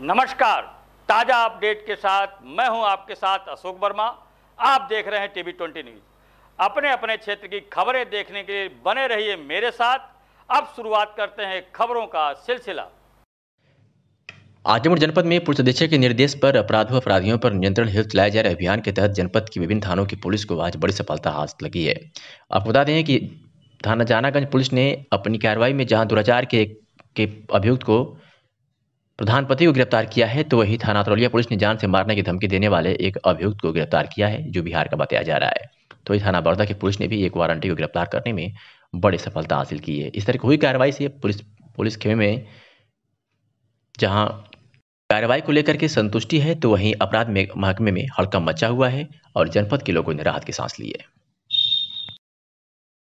नमस्कार ताज़ा अपडेट के साथ मैं हूं आपके साथ अशोक वर्मा आप देख रहे हैं टीवी ट्वेंटी न्यूज़ अपने अपने क्षेत्र की खबरें देखने के लिए बने रहिए मेरे साथ अब शुरुआत करते हैं खबरों का सिलसिला आजमगढ़ जनपद में पुलिस अधीक्षक के निर्देश पर अपराधों अपराधियों पर नियंत्रण हेतु चलाए जा रहे अभियान के तहत जनपद की विभिन्न थानों की पुलिस को आज बड़ी सफलता हाथ लगी है आपको बता दें कि थाना जानागंज पुलिस ने अपनी कार्रवाई में जहां दुराचार के, के अभियुक्त को प्रधानपति को गिरफ्तार किया है तो वही थाना तरौलिया पुलिस ने जान से मारने की धमकी देने वाले एक अभियुक्त को गिरफ्तार किया है जो बिहार का बताया जा रहा है तो वही थाना बड़ौदा की पुलिस ने भी एक वारंटी को गिरफ्तार करने में बड़ी सफलता हासिल की है इस तरह की हुई कार्रवाई से पुलिस पुलिस खेमे में जहाँ कार्रवाई को लेकर के संतुष्टि है तो वहीं अपराध महकमे में हड़कम मचा हुआ है और जनपद के लोगों ने राहत की सांस ली है